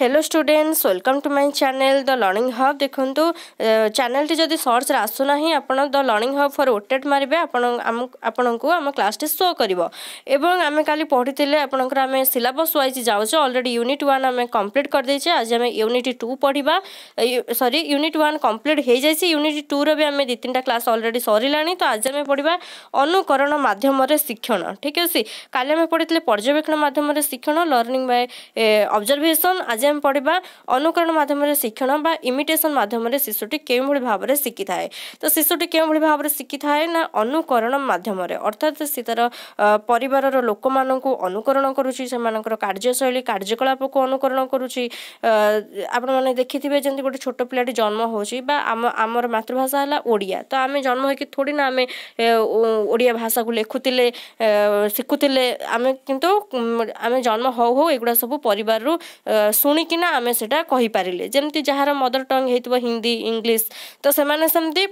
hello students welcome to my channel the learning hub দেখুন চ্যানেলটি যদি সর্চরে আসুনা ହିଁ ଆପଣ ଦ ଲର୍ଣ୍ଣିଂ ହବ୍ ଫର୍ ଓଟେଟ୍ ମାରିବେ ଆପଣ ଆମ ଆପଣଙ୍କୁ ଆମ କ୍ଲାସ୍ଟି ଶୋ କରିବ ଏବଂ ଆମେ କାଲି ପଢ଼ିଥିଲେ ଆପଣଙ୍କର ଆମେ ସିଲାବସ୍ ୱାଇଜ୍ ଯାଉଛେ ଅଲରେଡ଼ି ୟୁନିଟ୍ ୱାନ୍ ଆମେ କମ୍ପ୍ଲିଟ୍ କରିଦେଇଛେ ଆଜି ଆମେ ୟୁନିଟ୍ ଟୁ ପଢ଼ିବା ସରି ୟୁନିଟ୍ ୱାନ୍ କମ୍ପ୍ଲିଟ୍ ହୋଇଯାଇଛି ୟୁନିଟ୍ ଟୁର ବି ଆମେ ଦୁଇ ତିନିଟା କ୍ଲାସ୍ ଅଲରେଡ଼ି ସରିଲାଣି ତ ଆଜି ଆମେ ପଢ଼ିବା ଅନୁକରଣ ମାଧ୍ୟମରେ ଶିକ୍ଷଣ ଠିକ୍ ଅଛି କାଲି ଆମେ ପଢ଼ିଥିଲେ ପର୍ଯ୍ୟବେକ୍ଷଣ ମାଧ୍ୟମରେ ଶିକ୍ଷଣ ଲର୍ଣ୍ଣିଂ ବାଏ ଅବଜର୍ଭେସନ୍ ଆଜି ଏକ୍ଜାମ୍ ପଢ଼ିବା ଅନୁକରଣ ମାଧ୍ୟମରେ ଶିକ୍ଷଣ ବା ଇମିଟେସନ୍ ମାଧ୍ୟମରେ ଶିଶୁଟି କେଉଁଭଳି ଭାବରେ ଶିଖିଥାଏ ତ ଶିଶୁଟି କେଉଁଭଳି ଭାବରେ ଶିଖିଥାଏ ନା ଅନୁକରଣ ମାଧ୍ୟମରେ ଅର୍ଥାତ୍ ସେ ତା'ର ପରିବାରର ଲୋକମାନଙ୍କୁ ଅନୁକରଣ କରୁଛି ସେମାନଙ୍କର କାର୍ଯ୍ୟଶୈଳୀ କାର୍ଯ୍ୟକଳାପକୁ ଅନୁକରଣ କରୁଛି ଆପଣମାନେ ଦେଖିଥିବେ ଯେମିତି ଗୋଟେ ଛୋଟ ପିଲାଟି ଜନ୍ମ ହେଉଛି ବା ଆମ ଆମର ମାତୃଭାଷା ହେଲା ଓଡ଼ିଆ ତ ଆମେ ଜନ୍ମ ହୋଇକି ଥୋଡ଼ି ନା ଆମେ ଓଡ଼ିଆ ଭାଷାକୁ ଲେଖୁଥିଲେ ଶିଖୁଥିଲେ ଆମେ କିନ୍ତୁ ଆମେ ଜନ୍ମ ହେଉ ହେଉ ଏଗୁଡ଼ା ସବୁ ପରିବାରରୁ ଶୁଣି ଶୁଣିକିନା ଆମେ ସେଇଟା କହିପାରିଲେ ଯେମିତି ଯାହାର ମଦର ଟଙ୍ଗ ହେଇଥିବ ହିନ୍ଦୀ ଇଂଲିଶ ତ ସେମାନେ ସେମିତି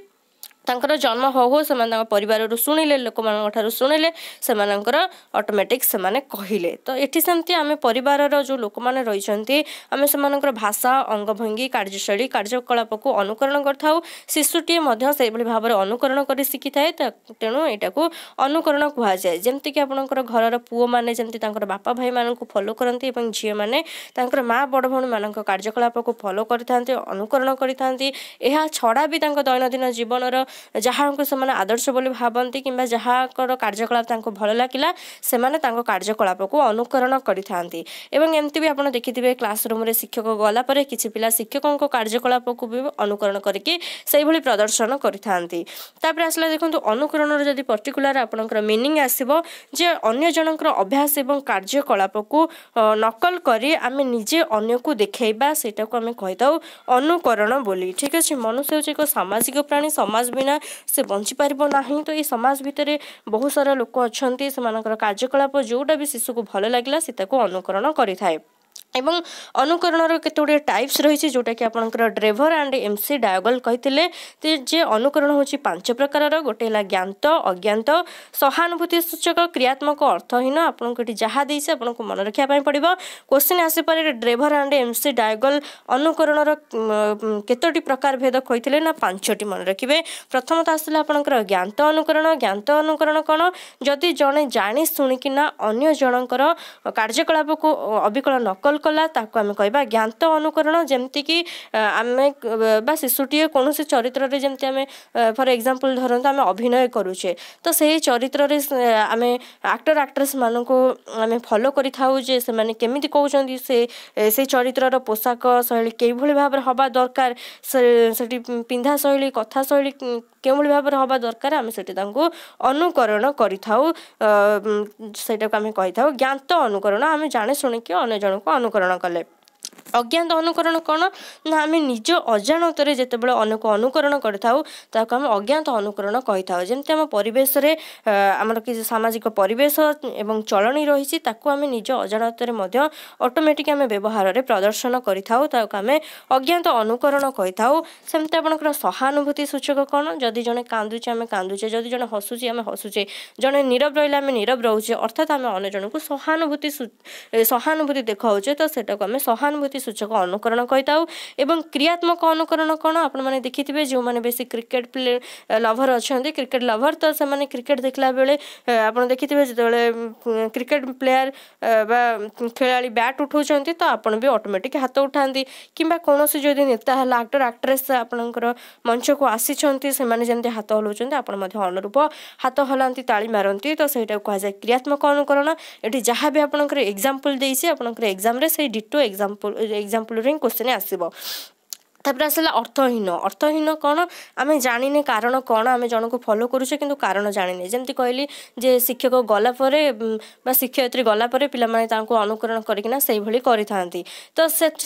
ତାଙ୍କର ଜନ୍ମ ହଉ ହଉ ସେମାନେ ତାଙ୍କ ପରିବାରରୁ ଶୁଣିଲେ ଲୋକମାନଙ୍କ ଠାରୁ ଶୁଣିଲେ ସେମାନଙ୍କର ଅଟୋମେଟିକ୍ ସେମାନେ କହିଲେ ତ ଏଠି ସେମିତି ଆମେ ପରିବାରର ଯେଉଁ ଲୋକମାନେ ରହିଛନ୍ତି ଆମେ ସେମାନଙ୍କର ଭାଷା ଅଙ୍ଗଭଙ୍ଗୀ କାର୍ଯ୍ୟଶୈଳୀ କାର୍ଯ୍ୟକଳାପକୁ ଅନୁକରଣ କରିଥାଉ ଶିଶୁଟିଏ ମଧ୍ୟ ସେହିଭଳି ଭାବରେ ଅନୁକରଣ କରି ଶିଖିଥାଏ ତେଣୁ ଏଇଟାକୁ ଅନୁକରଣ କୁହାଯାଏ ଯେମିତିକି ଆପଣଙ୍କର ଘରର ପୁଅମାନେ ଯେମିତି ତାଙ୍କର ବାପା ଭାଇମାନଙ୍କୁ ଫଲୋ କରନ୍ତି ଏବଂ ଝିଅମାନେ ତାଙ୍କର ମା ବଡ଼ ଭଉଣୀମାନଙ୍କ କାର୍ଯ୍ୟକଳାପକୁ ଫଲୋ କରିଥାନ୍ତି ଅନୁକରଣ କରିଥାନ୍ତି ଏହା ଛଡ଼ା ବି ତାଙ୍କ ଦୈନନ୍ଦିନ ଜୀବନର ଯାହାଙ୍କୁ ସେମାନେ ଆଦର୍ଶ ବୋଲି ଭାବନ୍ତି କିମ୍ବା ଯାହାଙ୍କର କାର୍ଯ୍ୟକଳାପ ତାଙ୍କୁ ଭଲ ଲାଗିଲା ସେମାନେ ତାଙ୍କ କାର୍ଯ୍ୟକଳାପକୁ ଅନୁକରଣ କରିଥାନ୍ତି ଏବଂ ଏମିତି ବି ଆପଣ ଦେଖିଥିବେ କ୍ଲାସରୁମ୍ରେ ଶିକ୍ଷକ ଗଲା ପରେ କିଛି ପିଲା ଶିକ୍ଷକଙ୍କ କାର୍ଯ୍ୟକଳାପକୁ ବି ଅନୁକରଣ କରିକି ସେଇଭଳି ପ୍ରଦର୍ଶନ କରିଥାନ୍ତି ତାପରେ ଆସିଲା ଦେଖନ୍ତୁ ଅନୁକରଣର ଯଦି ପର୍ଟିକୁଲାର ଆପଣଙ୍କର ମିନିଂ ଆସିବ ଯେ ଅନ୍ୟ ଜଣଙ୍କର ଅଭ୍ୟାସ ଏବଂ କାର୍ଯ୍ୟକଳାପକୁ ନକଲ କରି ଆମେ ନିଜେ ଅନ୍ୟକୁ ଦେଖେଇବା ସେଇଟାକୁ ଆମେ କହିଥାଉ ଅନୁକରଣ ବୋଲି ଠିକ୍ ଅଛି ମନୁଷ୍ୟ ହେଉଛି ଏକ ସାମାଜିକ ପ୍ରାଣୀ ସମାଜ ବି ବିନା ସେ ବଞ୍ଚିପାରିବ ନାହିଁ ତ ଏଇ ସମାଜ ଭିତରେ ବହୁତ ସାରା ଲୋକ ଅଛନ୍ତି ସେମାନଙ୍କର କାର୍ଯ୍ୟକଳାପ ଯେଉଁଟା ବି ଶିଶୁକୁ ଭଲ ଲାଗିଲା ସେ ତାକୁ ଅନୁକରଣ କରିଥାଏ ଏବଂ ଅନୁକରଣର କେତେ ଗୁଡ଼ିଏ ଟାଇପ୍ସ ରହିଛି ଯେଉଁଟାକି ଆପଣଙ୍କର Drever and M C Dougall କହିଥିଲେ ଯେ ଅନୁକରଣ ହେଉଛି ପାଞ୍ଚ ପ୍ରକାରର ଗୋଟେ ହେଲା ଜ୍ଞାନ୍ତ ଅଜ୍ଞାନ୍ତ ସହାନୁଭୂତି ସୂଚକ କ୍ରିୟାତ୍ମକ ଅର୍ଥହୀନ ଆପଣଙ୍କୁ ଏଠି ଯାହା ଦେଇଛି ଆପଣଙ୍କୁ ମନେ ରଖିବା ପାଇଁ ପଡ଼ିବ କୋଶ୍ଚିନ୍ ଆସିପାରେ Drever and M C Dougall ଅନୁକରଣର କେତୋଟି ପ୍ରକାର ଭେଦ କହିଥିଲେ ନା ପାଞ୍ଚଟି ମନେ ରଖିବେ ପ୍ରଥମତଃ ଆସିଲା ଆପଣଙ୍କର ଜ୍ଞାନ୍ତ ଅନୁକରଣ ଜ୍ଞାନ୍ତ ଅନୁକରଣ କ'ଣ ଯଦି ଜଣେ ଜାଣି ଶୁଣିକିନା ଅନ୍ୟ ଜଣଙ୍କର କାର୍ଯ୍ୟକଳାପକୁ ଅବିକଳ ନକଲ କଲା ତାକୁ ଆମେ କହିବା ଜ୍ଞାତ ଅନୁକରଣ ଯେମିତିକି ଆମେ ବା ଶିଶୁଟିଏ କୌଣସି ଚରିତ୍ରରେ ଯେମିତି ଆମେ ଫର୍ ଏକ୍ଜାମ୍ପଲ୍ ଧରନ୍ତୁ ଆମେ ଅଭିନୟ କରୁଛେ ତ ସେହି ଚରିତ୍ରରେ ଆମେ ଆକ୍ଟର ଆକ୍ଟ୍ରେସ୍ମାନଙ୍କୁ ଆମେ ଫଲୋ କରିଥାଉ ଯେ ସେମାନେ କେମିତି କହୁଛନ୍ତି ସେ ସେଇ ଚରିତ୍ରର ପୋଷାକ ଶୈଳୀ କେଉଁଭଳି ଭାବରେ ହେବା ଦରକାର ସେ ସେଠି ପିନ୍ଧା ଶୈଳୀ କଥା ଶୈଳୀ କେଉଁଭଳି ଭାବରେ ହେବା ଦରକାର ଆମେ ସେଠି ତାଙ୍କୁ ଅନୁକରଣ କରିଥାଉ ସେଇଟାକୁ ଆମେ କହିଥାଉ ଜ୍ଞାତ ଅନୁକରଣ ଆମେ ଜାଣେ ଶୁଣିକି ଅନ୍ୟ ଜଣଙ୍କୁ ଅନୁକରଣ अनुकरण कले ଅଜ୍ଞାତ ଅନୁକରଣ କ'ଣ ନା ଆମେ ନିଜ ଅଜାଣତରେ ଯେତେବେଳେ ଅନ୍ୟକୁ ଅନୁକରଣ କରିଥାଉ ତାକୁ ଆମେ ଅଜ୍ଞାତ ଅନୁକରଣ କହିଥାଉ ଯେମିତି ଆମ ପରିବେଶରେ ଆମର କିଛି ସାମାଜିକ ପରିବେଶ ଏବଂ ଚଳଣି ରହିଛି ତାକୁ ଆମେ ନିଜ ଅଜାଣତରେ ମଧ୍ୟ ଅଟୋମେଟିକ୍ ଆମେ ବ୍ୟବହାରରେ ପ୍ରଦର୍ଶନ କରିଥାଉ ତାକୁ ଆମେ ଅଜ୍ଞାତ ଅନୁକରଣ କହିଥାଉ ସେମିତି ଆପଣଙ୍କର ସହାନୁଭୂତି ସୂଚକ କ'ଣ ଯଦି ଜଣେ କାନ୍ଦୁଛେ ଆମେ କାନ୍ଦୁଛେ ଯଦି ଜଣେ ହସୁଛି ଆମେ ହସୁଛେ ଜଣେ ନିରବ ରହିଲେ ଆମେ ନିରବ ରହୁଛେ ଅର୍ଥାତ୍ ଆମେ ଅନ୍ୟ ଜଣଙ୍କୁ ସହାନୁଭୂତି ସହାନୁଭୂତି ଦେଖାଉଛେ ତ ସେଟାକୁ ଆମେ ସହାନୁଭୂତି ସୂଚକ ଅନୁକରଣ କହିଥାଉ ଏବଂ କ୍ରିୟାତ୍ମକ ଅନୁକରଣ କ'ଣ ଆପଣମାନେ ଦେଖିଥିବେ ଯେଉଁମାନେ ବେଶୀ କ୍ରିକେଟ୍ ପ୍ଲେ ଲଭର୍ ଅଛନ୍ତି କ୍ରିକେଟ୍ ଲଭର୍ ତ ସେମାନେ କ୍ରିକେଟ୍ ଦେଖିଲା ବେଳେ ଆପଣ ଦେଖିଥିବେ ଯେତେବେଳେ କ୍ରିକେଟ୍ ପ୍ଲେୟାର ବା ଖେଳାଳି ବ୍ୟାଟ୍ ଉଠାଉଛନ୍ତି ତ ଆପଣ ବି ଅଟୋମେଟିକ୍ ହାତ ଉଠାନ୍ତି କିମ୍ବା କୌଣସି ଯଦି ନେତା ହେଲା ଆକ୍ଟର ଆକ୍ଟ୍ରେସ୍ ଆପଣଙ୍କର ମଞ୍ଚକୁ ଆସିଛନ୍ତି ସେମାନେ ଯେମିତି ହାତ ହଲାଉଛନ୍ତି ଆପଣ ମଧ୍ୟ ଅନୁରୂପ ହାତ ହଲାନ୍ତି ତାଳି ମାରନ୍ତି ତ ସେଇଟାକୁ କୁହାଯାଏ କ୍ରିୟାତ୍ମକ ଅନୁକରଣ ଏଠି ଯାହା ବି ଆପଣଙ୍କର ଏକ୍ଜାମ୍ପଲ୍ ଦେଇଛି ଆପଣଙ୍କର ଏକ୍ଜାମ୍ରେ ସେଇ ditto example example ring question এ আসিବ ତାପରେ ଆସିଲା ଅର୍ଥହୀନ ଅର୍ଥହୀନ କ'ଣ ଆମେ ଜାଣିନେ କାରଣ କ'ଣ ଆମେ ଜଣକୁ ଫଲୋ କରୁଛେ କିନ୍ତୁ କାରଣ ଜାଣିନେ ଯେମିତି କହିଲି ଯେ ଶିକ୍ଷକ ଗଲା ପରେ ବା ଶିକ୍ଷୟିତ୍ରୀ ଗଲା ପରେ ପିଲାମାନେ ତାଙ୍କୁ ଅନୁକରଣ କରିକିନା ସେଇଭଳି କରିଥାନ୍ତି ତ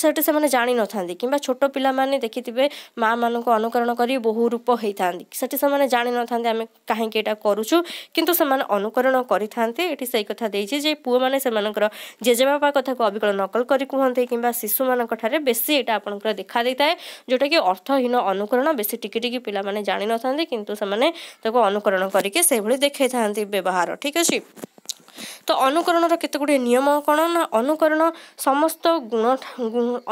ସେଠି ସେମାନେ ଜାଣିନଥାନ୍ତି କିମ୍ବା ଛୋଟ ପିଲାମାନେ ଦେଖିଥିବେ ମାଆମାନଙ୍କୁ ଅନୁକରଣ କରି ବହୁ ରୂପ ହେଇଥାନ୍ତି ସେଠି ସେମାନେ ଜାଣିନଥାନ୍ତି ଆମେ କାହିଁକି ଏଇଟା କରୁଛୁ କିନ୍ତୁ ସେମାନେ ଅନୁକରଣ କରିଥାନ୍ତି ଏଠି ସେଇ କଥା ଦେଇଛି ଯେ ପୁଅମାନେ ସେମାନଙ୍କର ଜେଜେବାପା କଥାକୁ ଅବିକଳ ନକଲ କରି କୁହନ୍ତି କିମ୍ବା ଶିଶୁମାନଙ୍କ ଠାରେ ବେଶୀ ଏଇଟା ଆପଣଙ୍କର ଦେଖାଦେଇଥାଏ ଯେଉଁଟାକି ଅର୍ଥହୀନ ଅନୁକରଣ ବେଶୀ ଟିକି ଟିକି ପିଲାମାନେ ଜାଣିନଥାନ୍ତି କିନ୍ତୁ ସେମାନେ ତାକୁ ଅନୁକରଣ କରିକି ସେଇଭଳି ଦେଖାଇଥାନ୍ତି ବ୍ୟବହାର ଠିକ୍ ଅଛି ତ ଅନୁକରଣର କେତେ ଗୁଡ଼ିଏ ନିୟମ କ'ଣ ନା ଅନୁକରଣ ସମସ୍ତ ଗୁଣ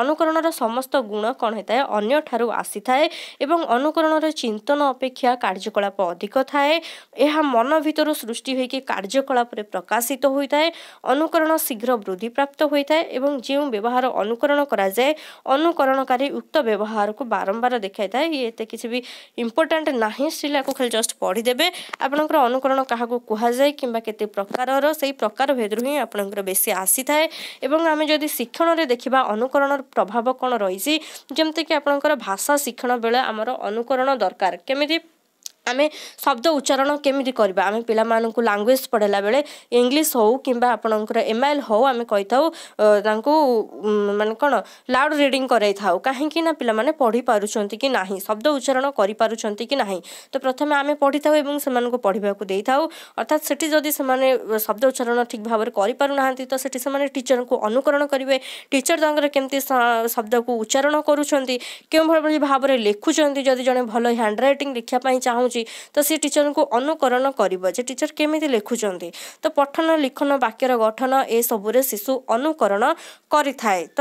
ଅନୁକରଣର ସମସ୍ତ ଗୁଣ କ'ଣ ହେଇଥାଏ ଅନ୍ୟଠାରୁ ଆସିଥାଏ ଏବଂ ଅନୁକରଣର ଚିନ୍ତନ ଅପେକ୍ଷା କାର୍ଯ୍ୟକଳାପ ଅଧିକ ଥାଏ ଏହା ମନ ଭିତରୁ ସୃଷ୍ଟି ହୋଇକି କାର୍ଯ୍ୟକଳାପରେ ପ୍ରକାଶିତ ହୋଇଥାଏ ଅନୁକରଣ ଶୀଘ୍ର ବୃଦ୍ଧି ପ୍ରାପ୍ତ ହୋଇଥାଏ ଏବଂ ଯେଉଁ ବ୍ୟବହାର ଅନୁକରଣ କରାଯାଏ ଅନୁକରଣକାରୀ ଉକ୍ତ ବ୍ୟବହାରକୁ ବାରମ୍ବାର ଦେଖାଇଥାଏ ଇଏ ଏତେ କିଛି ବି ଇମ୍ପୋର୍ଟାଣ୍ଟ ନାହିଁ ଶ୍ରୀଲାକୁ ଖାଲି ଜଷ୍ଟ ପଢ଼ିଦେବେ ଆପଣଙ୍କର ଅନୁକରଣ କାହାକୁ କୁହାଯାଏ କିମ୍ବା କେତେ ପ୍ରକାରର সেই ପ୍ରକାର ଭେଦରୁ ହିଁ ଆପଣଙ୍କର ବେଶୀ ଆସିଥାଏ ଏବଂ ଆମେ ଯଦି ଶିକ୍ଷଣରେ ଦେଖିବା ଅନୁକରଣର ପ୍ରଭାବ କ'ଣ ରହିଛି ଯେମିତିକି ଆପଣଙ୍କର ଭାଷା ଶିକ୍ଷଣ ବେଳେ ଆମର ଅନୁକରଣ ଦରକାର କେମିତି आम शब्द उच्चारण केमी करवा आम पे लांगुएज पढ़ाला बेले इंग्लीश हो कि आपंकर एम आएल हो आम कही था मान कौन लाउड रिडिंग कराई था कहीं पाने पढ़ी पार्टी कि ना शब्द उच्चारण कर तो प्रथम आम पढ़ी था पढ़ाक दे था अर्थात से शब्द उच्चारण ठीक भाव में करना तो सी से टीचर को अनुकरण करेंगे टीचर तरह केमती शब्द को उच्चारण करुँच क्यों भाव लिखुंत जदि जन भल हैंड रिंग लिखापी चाहूँ ଲେଖୁଛି ତ ସେ ଟିଚରଙ୍କୁ ଅନୁକରଣ କରିବ ଯେ ଟିଚର କେମିତି ଲେଖୁଛନ୍ତି ତ ପଠନ ଲିଖନ ବାକ୍ୟର ଗଠନ ଏସବୁରେ ଶିଶୁ ଅନୁକରଣ କରିଥାଏ ତ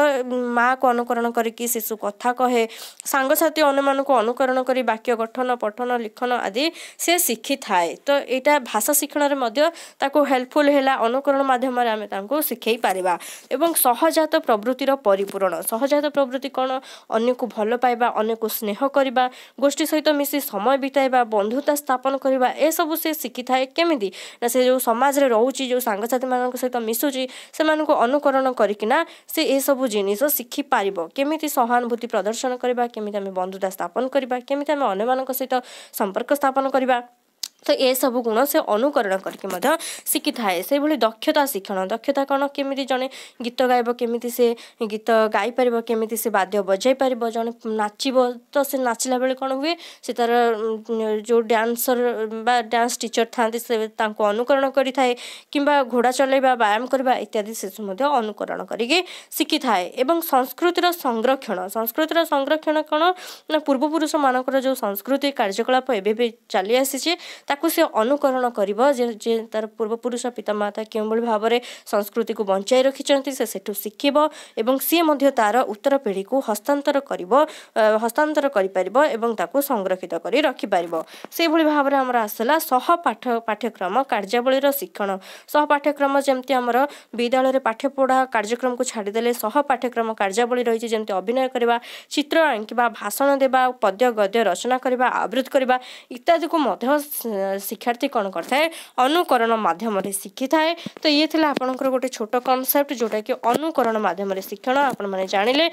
ମାଆକୁ ଅନୁକରଣ କରିକି ଶିଶୁ କଥା କହେ ସାଙ୍ଗସାଥି ଅନ୍ୟମାନଙ୍କୁ ଅନୁକରଣ କରି ବାକ୍ୟ ଗଠନ ପଠନ ଲିଖନ ଆଦି ସେ ଶିଖିଥାଏ ତ ଏଇଟା ଭାଷା ଶିକ୍ଷଣରେ ମଧ୍ୟ ତାକୁ ହେଲ୍ପଫୁଲ୍ ହେଲା ଅନୁକରଣ ମାଧ୍ୟମରେ ଆମେ ତାଙ୍କୁ ଶିଖେଇ ପାରିବା ଏବଂ ସହଜାତ ପ୍ରବୃତ୍ତିର ପରିପୂରଣ ସହଜାତ ପ୍ରବୃତ୍ତି କ'ଣ ଅନ୍ୟକୁ ଭଲ ପାଇବା ଅନ୍ୟକୁ ସ୍ନେହ କରିବା ଗୋଷ୍ଠୀ ସହିତ ମିଶି ସମୟ ବିତାଇବା ବନ୍ଧୁତା ସ୍ଥାପନ କରିବା ଏସବୁ ସେ ଶିଖିଥାଏ କେମିତି ନା ସେ ଯେଉଁ ସମାଜରେ ରହୁଛି ଯେଉଁ ସାଙ୍ଗସାଥିମାନଙ୍କ ସହିତ ମିଶୁଛି ସେମାନଙ୍କୁ ଅନୁକରଣ କରିକିନା ସେ ଏସବୁ ଜିନିଷ ଶିଖିପାରିବ କେମିତି ସହାନୁଭୂତି ପ୍ରଦର୍ଶନ କରିବା କେମିତି ଆମେ ବନ୍ଧୁତା ସ୍ଥାପନ କରିବା କେମିତି ଆମେ ଅନ୍ୟମାନଙ୍କ ସହିତ ସମ୍ପର୍କ ସ୍ଥାପନ କରିବା त सब गुण से अनुकरण गरिक सिखिताभरि दक्षता शिक्षण दक्षता कमिजे गीत गाइब से गीत गाई पारेको के बाध्य बजाइ पार जन तो से नाचला बे से तार जो बा डांस टीचर थाहा अनुकरण गरित्यादि अनुकरण गरिक सिखिए संस्कृति संरक्षण संस्कृति र संरक्षण कूर्वपुष म जो संस्कृति कार्यकलाप एसिचे ତାକୁ ସେ ଅନୁକରଣ କରିବ ଯେ ଯେ ତାର ପୂର୍ବପୁରୁଷ ପିତାମାତା କେଉଁଭଳି ଭାବରେ ସଂସ୍କୃତିକୁ ବଞ୍ଚାଇ ରଖିଛନ୍ତି ସେ ସେଠୁ ଶିଖିବ ଏବଂ ସିଏ ମଧ୍ୟ ତାର ଉତ୍ତର ପିଢ଼ିକୁ ହସ୍ତାନ୍ତର କରିବ ହସ୍ତାନ୍ତର କରିପାରିବ ଏବଂ ତାକୁ ସଂରକ୍ଷିତ କରି ରଖିପାରିବ ସେହିଭଳି ଭାବରେ ଆମର ଆସିଲା ସହ ପାଠ ପାଠ୍ୟକ୍ରମ କାର୍ଯ୍ୟାବଳୀର ଶିକ୍ଷଣ ସହ ପାଠ୍ୟକ୍ରମ ଯେମିତି ଆମର ବିଦ୍ୟାଳୟରେ ପାଠ୍ୟପଢ଼ା କାର୍ଯ୍ୟକ୍ରମକୁ ଛାଡ଼ିଦେଲେ ସହ ପାଠ୍ୟକ୍ରମ କାର୍ଯ୍ୟାବଳୀ ରହିଛି ଯେମିତି ଅଭିନୟ କରିବା ଚିତ୍ର ଆଙ୍କିବା ଭାଷଣ ଦେବା ପଦ୍ୟ ଗଦ୍ୟ ରଚନା କରିବା ଆବୃତ୍ତି କରିବା ଇତ୍ୟାଦିକୁ ମଧ୍ୟ ଶିକ୍ଷାର୍ଥୀ କ'ଣ କରିଥାଏ ଅନୁକରଣ ମାଧ୍ୟମରେ ଶିଖିଥାଏ ତ ଇଏ ଥିଲା ଆପଣଙ୍କର ଗୋଟେ ଛୋଟ କନସେପ୍ଟ ଯେଉଁଟାକି ଅନୁକରଣ ମାଧ୍ୟମରେ ଶିକ୍ଷଣ ଆପଣମାନେ ଜାଣିଲେ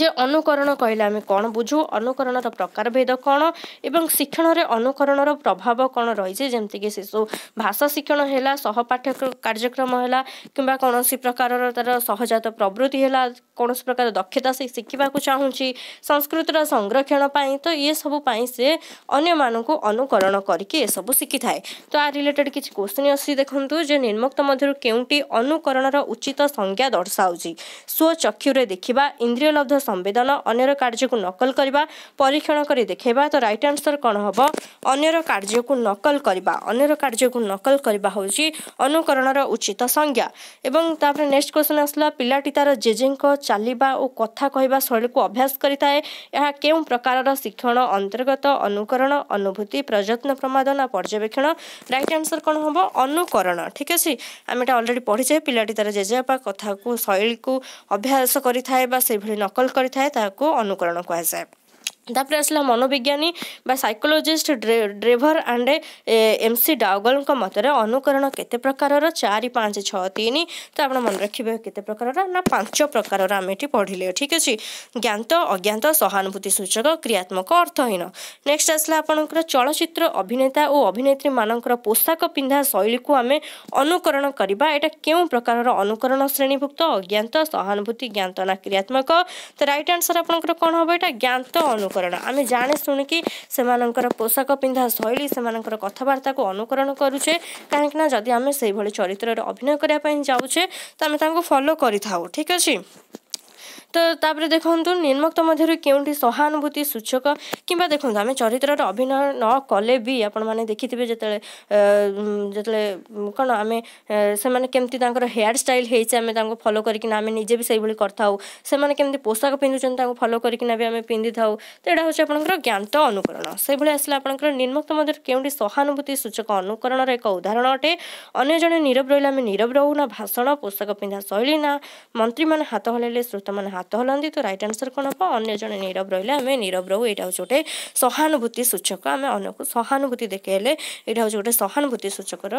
ଯେ ଅନୁକରଣ କହିଲେ ଆମେ କ'ଣ ବୁଝୁ ଅନୁକରଣର ପ୍ରକାରଭେଦ କ'ଣ ଏବଂ ଶିକ୍ଷଣରେ ଅନୁକରଣର ପ୍ରଭାବ କ'ଣ ରହିଛି ଯେମିତିକି ଶିଶୁ ଭାଷା ଶିକ୍ଷଣ ହେଲା ସହପାଠ୍ୟ କାର୍ଯ୍ୟକ୍ରମ ହେଲା କିମ୍ବା କୌଣସି ପ୍ରକାରର ତା'ର ସହଜାତ ପ୍ରବୃତ୍ତି ହେଲା କୌଣସି ପ୍ରକାର ଦକ୍ଷତା ସେ ଶିଖିବାକୁ ଚାହୁଁଛି ସଂସ୍କୃତିର ସଂରକ୍ଷଣ ପାଇଁ ତ ଇଏ ସବୁ ପାଇଁ ସେ ଅନ୍ୟମାନଙ୍କୁ ଅନୁକରଣ କରିକି ଏସବୁ ଶିଖିଥାଏ ତ ଆ ରିଲେଟେଡ୍ କିଛି କ୍ୱେଶ୍ଚିନ୍ ଅଛି ଦେଖନ୍ତୁ ଯେ ନିମ୍ନକ୍ତ ମଧ୍ୟରୁ କେଉଁଟି ଅନୁକରଣର ଉଚିତ ସଂଜ୍ଞା ଦର୍ଶାଉଛି ସ୍ୱଚକ୍ଷୁରେ ଦେଖିବା ଇନ୍ଦ୍ରିୟ ଲବ୍ଧ ସମ୍ବେଦନ ଅନ୍ୟର କାର୍ଯ୍ୟକୁ ନକଲ କରିବା ପରୀକ୍ଷଣ କରି ଦେଖାଇବା ତ ରାଇଟ୍ ଆନ୍ସର୍ କ'ଣ ହେବ ଅନ୍ୟର କାର୍ଯ୍ୟକୁ ନକଲ କରିବା ଅନ୍ୟର କାର୍ଯ୍ୟକୁ ନକଲ କରିବା ହେଉଛି ଅନୁକରଣର ଉଚିତ ସଂଜ୍ଞା ଏବଂ ତାପରେ ନେକ୍ସଟ କ୍ୱେଶ୍ଚନ୍ ଆସିଲା ପିଲାଟି ତାର ଜେଜେଙ୍କ ଚାଲିବା ଓ କଥା କହିବା ଶୈଳୀକୁ ଅଭ୍ୟାସ କରିଥାଏ ଏହା କେଉଁ ପ୍ରକାରର ଶିକ୍ଷଣ ଅନ୍ତର୍ଗତ ଅନୁକରଣ ଅନୁଭୂତି ପ୍ରଯତ୍ନ ପ୍ରମାଦ ନା ପର୍ଯ୍ୟବେକ୍ଷଣ ରାଇଟ୍ ଆନ୍ସର୍ କ'ଣ ହେବ ଅନୁକରଣ ଠିକ୍ ଅଛି ଆମେ ଏଇଟା ଅଲରେଡ଼ି ପଢ଼ିଛେ ପିଲାଟି ତାର ଜେଜେବାପା କଥାକୁ ଶୈଳୀକୁ ଅଭ୍ୟାସ କରିଥାଏ ବା ସେଭଳି ନକଲ କରିଥାଏ ତାହାକୁ ଅନୁକରଣ କୁହାଯାଏ ତା'ପରେ ଆସିଲା ମନୋବିଜ୍ଞାନୀ ବା psychologist Drever and M C ଡାଉଗଲଙ୍କ ମତରେ ଅନୁକରଣ କେତେ ପ୍ରକାରର ଚାରି ପାଞ୍ଚ ଛଅ ତିନି ତ ଆପଣ ମନେ ରଖିବେ କେତେ ପ୍ରକାରର ନା ପାଞ୍ଚ ପ୍ରକାରର ଆମେ ଏଠି ପଢ଼ିଲେ ଠିକ୍ ଅଛି ଜ୍ଞାତ ଅଜ୍ଞାତ ସହାନୁଭୂତି ସୂଚକ କ୍ରିୟାତ୍ମକ ଅର୍ଥହୀନ ନେକ୍ସଟ ଆସିଲା ଆପଣଙ୍କର ଚଳଚ୍ଚିତ୍ର ଅଭିନେତା ଓ ଅଭିନେତ୍ରୀମାନଙ୍କର ପୋଷାକ ପିନ୍ଧା ଶୈଳୀକୁ ଆମେ ଅନୁକରଣ କରିବା ଏଇଟା କେଉଁ ପ୍ରକାରର ଅନୁକରଣ ଶ୍ରେଣୀଭୁକ୍ତ ଅଜ୍ଞାତ ସହାନୁଭୂତି ଜ୍ଞାତ ନା କ୍ରିୟାତ୍ମକ ତ ରାଇଟ୍ ଆନ୍ସର ଆପଣଙ୍କର କ'ଣ ହେବ ଏଇଟା ଜ୍ଞାତ ଅନୁ ଅନୁକରଣ ଆମେ ଜାଣେ ଶୁଣିକି ସେମାନଙ୍କର ପୋଷାକ ପିନ୍ଧା ଶୈଳୀ ସେମାନଙ୍କର କଥାବାର୍ତ୍ତାକୁ ଅନୁକରଣ କରୁଛେ କାହିଁକିନା ଯଦି ଆମେ ସେଇଭଳି ଚରିତ୍ରରେ ଅଭିନୟ କରିବା ପାଇଁ ଯାଉଛେ ତ ଆମେ ତାଙ୍କୁ ଫଲୋ କରିଥାଉ ଠିକ୍ ଅଛି ତ ତାପରେ ଦେଖନ୍ତୁ ନିମ୍ନୋକ୍ତ ମଧ୍ୟରୁ କେଉଁଠି ସହାନୁଭୂତି ସୂଚକ କିମ୍ବା ଦେଖନ୍ତୁ ଆମେ ଚରିତ୍ରରେ ଅଭିନୟ ନ କଲେ ବି ଆପଣମାନେ ଦେଖିଥିବେ ଯେତେବେଳେ ଯେତେବେଳେ କ'ଣ ଆମେ ସେମାନେ କେମିତି ତାଙ୍କର ହେୟାର ଷ୍ଟାଇଲ୍ ହେଇଛି ଆମେ ତାଙ୍କୁ ଫଲୋ କରିକିନା ଆମେ ନିଜେ ବି ସେଇଭଳି କରିଥାଉ ସେମାନେ କେମିତି ପୋଷାକ ପିନ୍ଧୁଛନ୍ତି ତାଙ୍କୁ ଫଲୋ କରିକିନା ବି ଆମେ ପିନ୍ଧିଥାଉ ତ ଏଇଟା ହେଉଛି ଆପଣଙ୍କର ଜ୍ଞାତ ଅନୁକରଣ ସେଇଭଳି ଆସିଲା ଆପଣଙ୍କର ନିମ୍ନୋକ୍ତ ମଧ୍ୟରୁ କେଉଁଠି ସହାନୁଭୂତି ସୂଚକ ଅନୁକରଣର ଏକ ଉଦାହରଣ ଅଟେ ଅନ୍ୟ ଜଣେ ନିରବ ରହିଲେ ଆମେ ନିରବ ରହୁ ନା ଭାଷଣ ପୋଷାକ ପିନ୍ଧା ଶୈଳୀ ନା ମନ୍ତ୍ରୀମାନେ ହାତ ହଲାଇଲେ ଶ୍ରୋତାମାନେ ହାତ ହାତ ହଲାନ୍ତି ତ ରାଇଟ୍ ଆନ୍ସର କ'ଣ ହେବ ଅନ୍ୟ ଜଣେ ନିରବ ରହିଲେ ଆମେ ନିରବ ରହୁ ଏଇଟା ହେଉଛି ଗୋଟେ ସହାନୁଭୂତି ସୂଚକ ଆମେ ଅନ୍ୟକୁ ସହାନୁଭୂତି ଦେଖାଇଲେ ଏଇଟା ହେଉଛି ଗୋଟେ ସହାନୁଭୂତି ସୂଚକର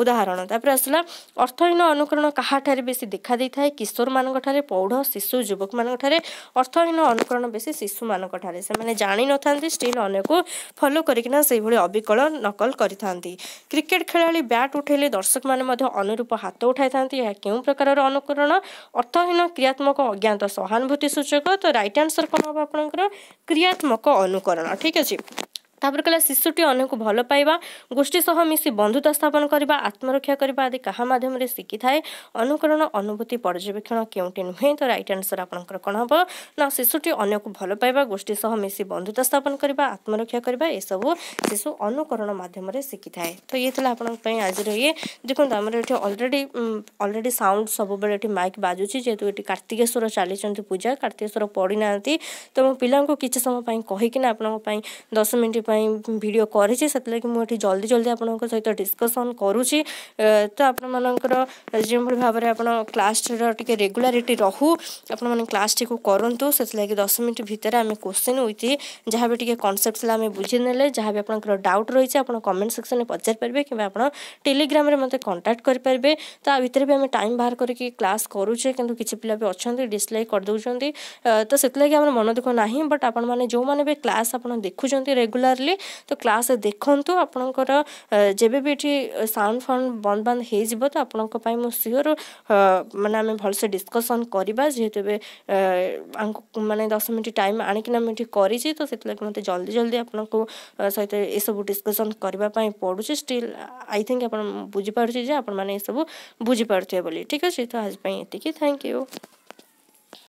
ଉଦାହରଣ ତାପରେ ଆସିଲା ଅର୍ଥହୀନ ଅନୁକରଣ କାହାଠାରେ ବେଶୀ ଦେଖାଦେଇଥାଏ କିଶୋରମାନଙ୍କଠାରେ ପୌଢ଼ ଶିଶୁ ଯୁବକମାନଙ୍କଠାରେ ଅର୍ଥହୀନ ଅନୁକରଣ ବେଶୀ ଶିଶୁମାନଙ୍କଠାରେ ସେମାନେ ଜାଣିନଥାନ୍ତି ଷ୍ଟିଲ୍ ଅନ୍ୟକୁ ଫଲୋ କରିକିନା ସେଇଭଳି ଅବିକଳ ନକଲ କରିଥାନ୍ତି କ୍ରିକେଟ୍ ଖେଳାଳି ବ୍ୟାଟ୍ ଉଠାଇଲେ ଦର୍ଶକମାନେ ମଧ୍ୟ ଅନୁରୂପ ହାତ ଉଠାଇଥାନ୍ତି ଏହା କେଉଁ ପ୍ରକାରର ଅନୁକରଣ ଅର୍ଥହୀନ କ୍ରିୟାତ୍ମକ ଅଜ୍ଞାତ ସହାନୁଭୂତି ସୂଚକ ତ ରାଇଟ୍ ଆନ୍ସର୍ କ'ଣ ହେବ ଆପଣଙ୍କର କ୍ରିୟାତ୍ମକ ଅନୁକରଣ ଠିକ୍ ଅଛି तापर कहला शिशुटी अन्य को भल पाइबा गोष्ठी सह मिसी बंधुता स्थापन करने आत्मरक्षा करने आदि क्या मध्यम शिखि था अनुकरण अनुभूति पर्यवेक्षण के नुहे तो रईट आनसर आपंकर कौन हम ना शिशुटी अन्य को भल पाइबा गोष्ठी सह मिसी बंधुता स्थापन करने आत्मरक्षा करने यह सब शिशु अनुकरण मध्यम शिखि थाए तो ये आप आज ये देखो आम अलरेडी अलरेडी साउंड सब माइक बाजुच्छी जेहतु ये कार्तिकेश्वर चली पूजा कार्तिकेश्वर पड़ी ना तो मो पाला किसी समय कहीकि दस मिनट ପାଇଁ ଭିଡ଼ିଓ କରିଛି ସେଥିଲାଗି ମୁଁ ଏଠି ଜଲ୍ଦି ଜଲ୍ଦି ଆପଣଙ୍କ ସହିତ ଡିସ୍କସନ୍ କରୁଛି ତ ଆପଣମାନଙ୍କର ଯେଉଁଭଳି ଭାବରେ ଆପଣ କ୍ଲାସ୍ଟିର ଟିକେ ରେଗୁଲାରିଟି ରହୁ ଆପଣମାନେ କ୍ଲାସ୍ଟିକୁ କରନ୍ତୁ ସେଥିଲାଗି ଦଶ ମିନିଟ୍ ଭିତରେ ଆମେ କୋଶ୍ଚିନ୍ ୱିଥ୍ ଯାହା ବି ଟିକେ କନସେପ୍ଟ ଥିଲା ଆମେ ବୁଝିନେଲେ ଯାହା ବି ଆପଣଙ୍କର ଡାଉଟ୍ ରହିଛି ଆପଣ କମେଣ୍ଟ ସେକ୍ସନ୍ରେ ପଚାରିପାରିବେ କିମ୍ବା ଆପଣ ଟେଲିଗ୍ରାମରେ ମୋତେ କଣ୍ଟାକ୍ଟ କରିପାରିବେ ତା ଭିତରେ ବି ଆମେ ଟାଇମ୍ ବାହାର କରିକି କ୍ଲାସ୍ କରୁଛେ କିନ୍ତୁ କିଛି ପିଲା ବି ଅଛନ୍ତି ଡିସଲାଇକ୍ କରିଦେଉଛନ୍ତି ତ ସେଥିଲାଗି ଆମର ମନ ଦୁଃଖ ନାହିଁ ବଟ୍ ଆପଣମାନେ ଯେଉଁମାନେ ବି କ୍ଲାସ୍ ଆପଣ ଦେଖୁଛନ୍ତି ରେଗୁଲାର କରିସାରିଲି ତ କ୍ଲାସ୍ ଦେଖନ୍ତୁ ଆପଣଙ୍କର ଯେବେ ବି ଏଠି ସାଉଣ୍ଡ ଫାଉଣ୍ଡ ବନ୍ଦ ବାନ୍ଦ ହେଇଯିବ ତ ଆପଣଙ୍କ ପାଇଁ ମୁଁ ସିଓର ମାନେ ଆମେ ଭଲସେ ଡିସ୍କସନ୍ କରିବା ଯେହେତୁ ଏବେ ଆଙ୍କୁ ମାନେ ଦଶ ମିନିଟ୍ ଟାଇମ୍ ଆଣିକିନା ମୁଁ ଏଠି କରିଛି ତ ସେଥିଲାଗି ମୋତେ ଜଲ୍ଦି ଜଲ୍ଦି ଆପଣଙ୍କ ସହିତ ଏସବୁ ଡିସ୍କସନ୍ କରିବା ପାଇଁ ପଡ଼ୁଛି ଷ୍ଟିଲ୍ ଆଇ ଥିଙ୍କ ଆପଣ ବୁଝିପାରୁଛି ଯେ ଆପଣମାନେ ଏସବୁ ବୁଝିପାରୁଥିବେ ବୋଲି ଠିକ୍ ଅଛି ତ ଆଜି ପାଇଁ ଏତିକି ଥ୍ୟାଙ୍କ ୟୁ